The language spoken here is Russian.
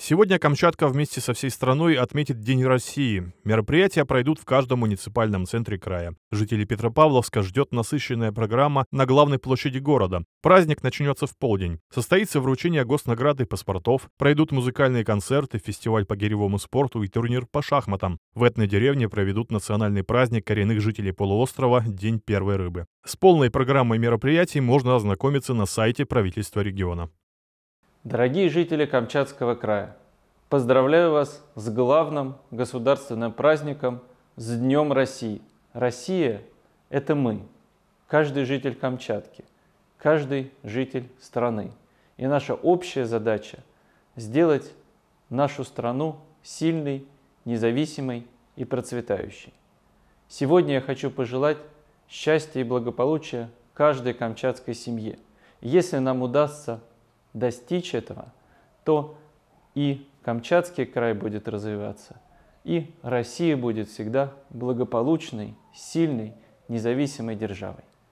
Сегодня Камчатка вместе со всей страной отметит День России. Мероприятия пройдут в каждом муниципальном центре края. Жители Петропавловска ждет насыщенная программа на главной площади города. Праздник начнется в полдень. Состоится вручение госнаграды и паспортов, пройдут музыкальные концерты, фестиваль по гиревому спорту и турнир по шахматам. В этной деревне проведут национальный праздник коренных жителей полуострова День первой рыбы. С полной программой мероприятий можно ознакомиться на сайте правительства региона. Дорогие жители Камчатского края, поздравляю вас с главным государственным праздником, с Днем России. Россия – это мы, каждый житель Камчатки, каждый житель страны. И наша общая задача – сделать нашу страну сильной, независимой и процветающей. Сегодня я хочу пожелать счастья и благополучия каждой камчатской семье. Если нам удастся достичь этого, то и Камчатский край будет развиваться, и Россия будет всегда благополучной, сильной, независимой державой.